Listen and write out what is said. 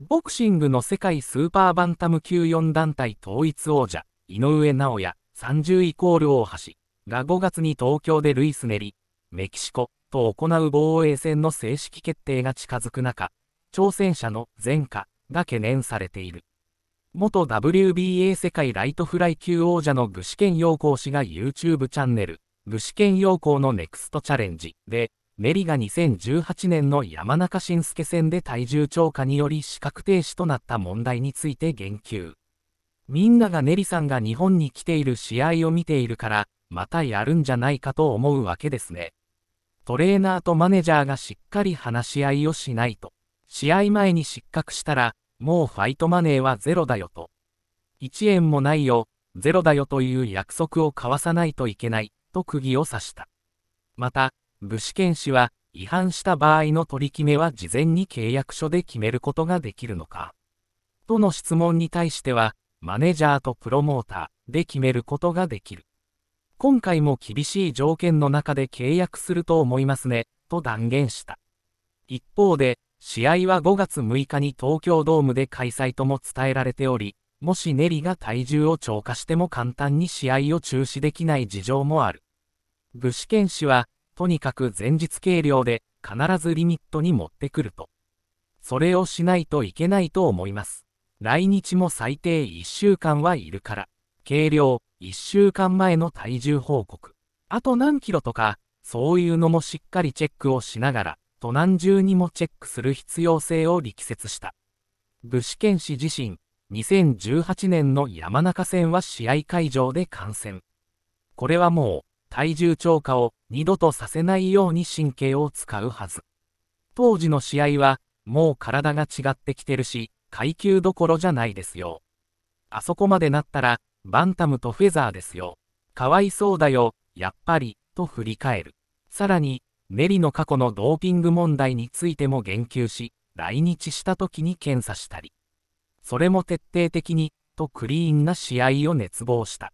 ボクシングの世界スーパーバンタム級4団体統一王者、井上尚弥、30イコール大橋が5月に東京でルイスネリ、メキシコと行う防衛戦の正式決定が近づく中、挑戦者の前科が懸念されている。元 WBA 世界ライトフライ級王者の具志堅陽光氏が YouTube チャンネル、具志堅陽光のネクストチャレンジで、ネリが2018年の山中伸介戦で体重超過により資格停止となった問題について言及。みんながネリさんが日本に来ている試合を見ているから、またやるんじゃないかと思うわけですね。トレーナーとマネジャーがしっかり話し合いをしないと。試合前に失格したら、もうファイトマネーはゼロだよと。1円もないよ、ゼロだよという約束を交わさないといけない、と釘を刺した。また、武士堅氏は違反した場合の取り決めは事前に契約書で決めることができるのかとの質問に対しては、マネジャーとプロモーターで決めることができる。今回も厳しい条件の中で契約すると思いますね、と断言した。一方で、試合は5月6日に東京ドームで開催とも伝えられており、もしネリが体重を超過しても簡単に試合を中止できない事情もある。武士剣士は、とにかく前日計量で必ずリミットに持ってくると。それをしないといけないと思います。来日も最低1週間はいるから、計量、1週間前の体重報告、あと何キロとか、そういうのもしっかりチェックをしながら、都何中にもチェックする必要性を力説した。武士剣氏自身、2018年の山中戦は試合会場で観戦。これはもう、体重超過を二度とさせないように神経を使うはず。当時の試合は、もう体が違ってきてるし、階級どころじゃないですよ。あそこまでなったら、バンタムとフェザーですよ。かわいそうだよ、やっぱり、と振り返る。さらに、ネリの過去のドーピング問題についても言及し、来日した時に検査したり。それも徹底的に、とクリーンな試合を熱望した。